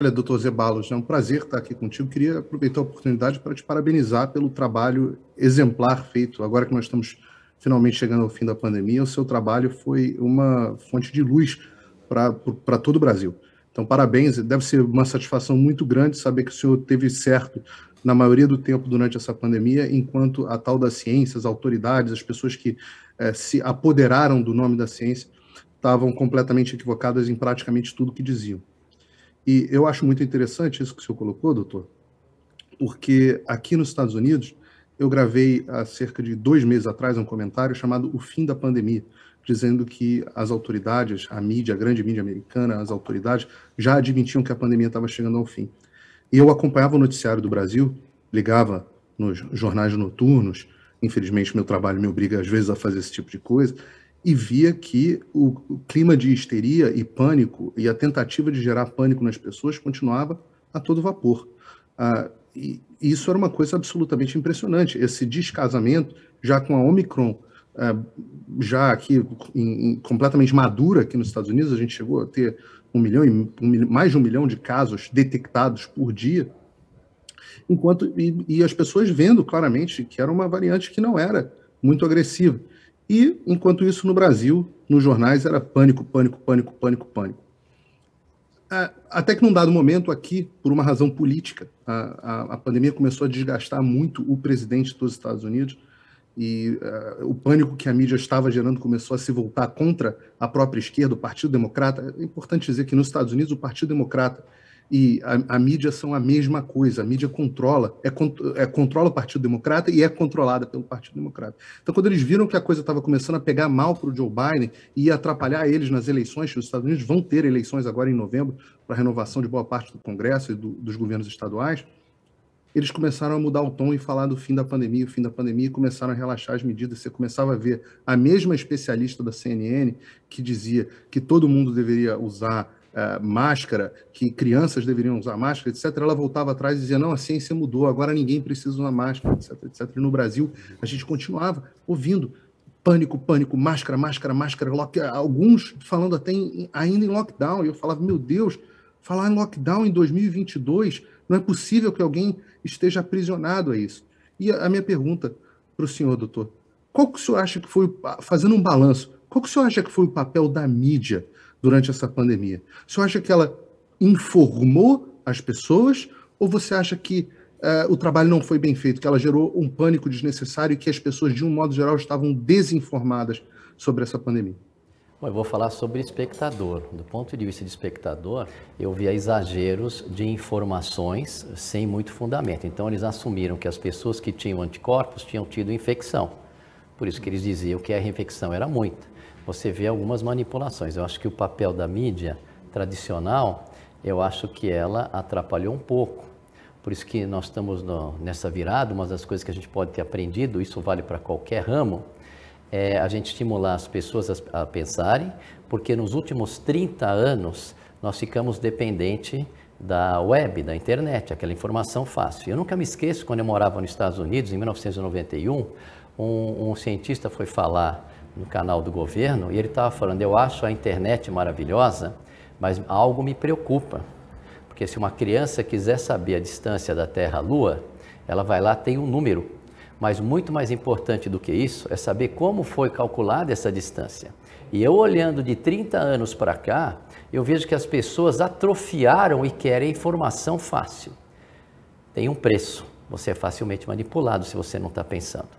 Olha, doutor Zebalos, é um prazer estar aqui contigo. Queria aproveitar a oportunidade para te parabenizar pelo trabalho exemplar feito. Agora que nós estamos finalmente chegando ao fim da pandemia, o seu trabalho foi uma fonte de luz para todo o Brasil. Então, parabéns. Deve ser uma satisfação muito grande saber que o senhor teve certo na maioria do tempo durante essa pandemia, enquanto a tal da ciência, as autoridades, as pessoas que eh, se apoderaram do nome da ciência estavam completamente equivocadas em praticamente tudo que diziam. E eu acho muito interessante isso que o senhor colocou, doutor, porque aqui nos Estados Unidos, eu gravei há cerca de dois meses atrás um comentário chamado O Fim da Pandemia, dizendo que as autoridades, a mídia, a grande mídia americana, as autoridades já admitiam que a pandemia estava chegando ao fim. E eu acompanhava o noticiário do Brasil, ligava nos jornais noturnos, infelizmente meu trabalho me obriga às vezes a fazer esse tipo de coisa, e via que o, clima de histeria e pânico e a tentativa de gerar pânico nas pessoas continuava a todo vapor. Ah, e isso era uma coisa absolutamente impressionante, esse descasamento já com a Omicron, ah, já aqui em, em, completamente madura aqui nos Estados Unidos, a gente chegou a ter um milhão e um, mais de um milhão de casos detectados por dia, enquanto e, e as pessoas vendo claramente que era uma variante que não era muito agressiva. E, enquanto isso, no Brasil, nos jornais, era pânico, pânico, pânico, pânico, pânico. É, até que num dado momento, aqui, por uma razão política, a, a, a pandemia começou a desgastar muito o presidente dos Estados Unidos e uh, o pânico que a mídia estava gerando começou a se voltar contra a própria esquerda, o Partido Democrata. É importante dizer que nos Estados Unidos o Partido Democrata e a, a, mídia são a mesma coisa. A mídia controla, é, é, controla o Partido Democrata e é controlada pelo Partido Democrata. Então, quando eles viram que a coisa estava começando a pegar mal para o Joe Biden e atrapalhar eles nas eleições, os Estados Unidos vão ter eleições agora em novembro para renovação de boa parte do Congresso e do, dos governos estaduais, eles começaram a mudar o tom e falar do fim da pandemia, o fim da pandemia, e começaram a relaxar as medidas. Você começava a ver a mesma especialista da CNN que dizia que todo mundo deveria usar é, máscara, que crianças deveriam usar máscara, etc., ela voltava atrás e dizia: não, a ciência mudou, agora ninguém precisa usar máscara, etc., etc. E no Brasil, a gente continuava ouvindo pânico, pânico, máscara, máscara, máscara, lock... alguns falando até em, ainda em lockdown. E eu falava: meu Deus, falar em lockdown em 2022, não é possível que alguém esteja aprisionado a isso. E a, a minha pergunta para o senhor, doutor: qual que o senhor acha que foi, fazendo um balanço, qual que o senhor acha que foi o papel da mídia durante essa pandemia? você acha que ela informou as pessoas ou você acha que uh, o trabalho não foi bem feito, que ela gerou um pânico desnecessário e que as pessoas, de um modo geral, estavam desinformadas sobre essa pandemia? Bom, eu vou falar sobre espectador. Do ponto de vista de espectador, eu via exageros de informações sem muito fundamento. Então, eles assumiram que as pessoas que tinham anticorpos tinham tido infecção. Por isso que eles diziam que a reinfecção era muita você vê algumas manipulações. Eu acho que o papel da mídia tradicional, eu acho que ela atrapalhou um pouco. Por isso que nós estamos no, nessa virada, uma das coisas que a gente pode ter aprendido, isso vale para qualquer ramo, é a gente estimular as pessoas a, a pensarem, porque nos últimos 30 anos nós ficamos dependentes da web, da internet, aquela informação fácil. Eu nunca me esqueço quando eu morava nos Estados Unidos, em 1991, um, um cientista foi falar no canal do governo e ele estava falando: Eu acho a internet maravilhosa, mas algo me preocupa. Porque se uma criança quiser saber a distância da Terra à Lua, ela vai lá, tem um número. Mas muito mais importante do que isso é saber como foi calculada essa distância. E eu olhando de 30 anos para cá, eu vejo que as pessoas atrofiaram e querem informação fácil. Tem um preço. Você é facilmente manipulado se você não está pensando.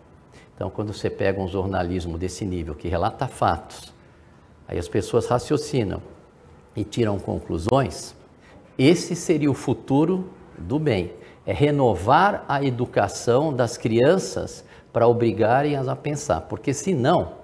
Então, quando você pega um jornalismo desse nível que relata fatos, aí as pessoas raciocinam e tiram conclusões, esse seria o futuro do bem. É renovar a educação das crianças para obrigarem as a pensar, porque senão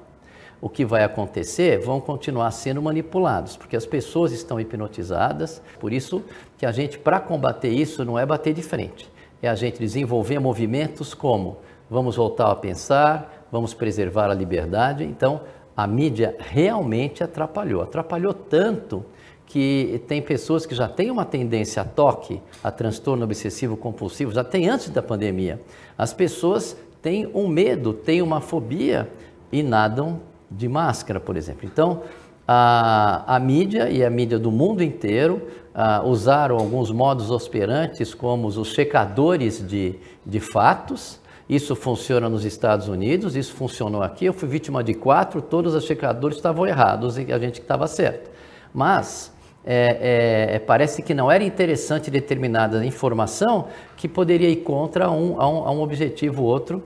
o que vai acontecer vão continuar sendo manipulados, porque as pessoas estão hipnotizadas. Por isso que a gente para combater isso não é bater de frente, é a gente desenvolver movimentos como vamos voltar a pensar, vamos preservar a liberdade. Então, a mídia realmente atrapalhou. Atrapalhou tanto que tem pessoas que já têm uma tendência a toque, a transtorno obsessivo compulsivo, já tem antes da pandemia. As pessoas têm um medo, têm uma fobia e nadam de máscara, por exemplo. Então, a, a mídia e a mídia do mundo inteiro a, usaram alguns modos operantes, como os checadores de, de fatos, isso funciona nos Estados Unidos, isso funcionou aqui. Eu fui vítima de quatro, todos os checadores estavam errados e a gente estava certo. Mas é, é, é, parece que não era interessante determinada informação que poderia ir contra um, a, um, a um objetivo ou outro,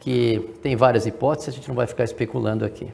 que tem várias hipóteses, a gente não vai ficar especulando aqui.